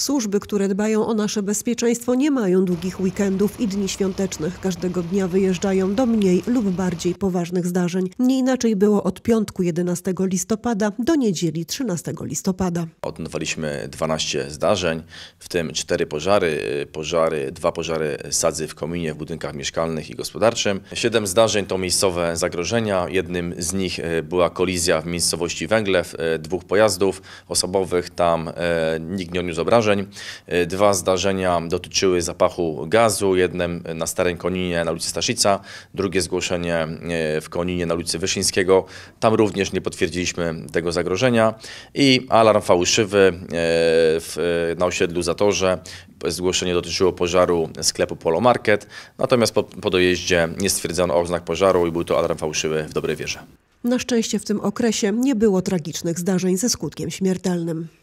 Służby, które dbają o nasze bezpieczeństwo, nie mają długich weekendów i dni świątecznych. Każdego dnia wyjeżdżają do mniej lub bardziej poważnych zdarzeń. Nie inaczej było od piątku 11 listopada do niedzieli 13 listopada. Odnotowaliśmy 12 zdarzeń, w tym 4 pożary, y, pożary, 2 pożary sadzy w kominie w budynkach mieszkalnych i gospodarczym. 7 zdarzeń to miejscowe zagrożenia. Jednym z nich y, była kolizja w miejscowości Węglew y, dwóch pojazdów osobowych. Tam nikt nie odniósł obrażeń zdarzeń. E, dwa zdarzenia dotyczyły zapachu gazu, jednym na Starej Koninie na ulicy Staszica, drugie zgłoszenie e, w Koninie na ulicy Wyszyńskiego. Tam również nie potwierdziliśmy tego zagrożenia i alarm fałszywy e, w, na osiedlu Zatorze. Zgłoszenie dotyczyło pożaru sklepu Polo Market, natomiast po, po dojeździe nie stwierdzono oznak pożaru i był to alarm fałszywy w dobrej wierze. Na szczęście w tym okresie nie było tragicznych zdarzeń ze skutkiem śmiertelnym.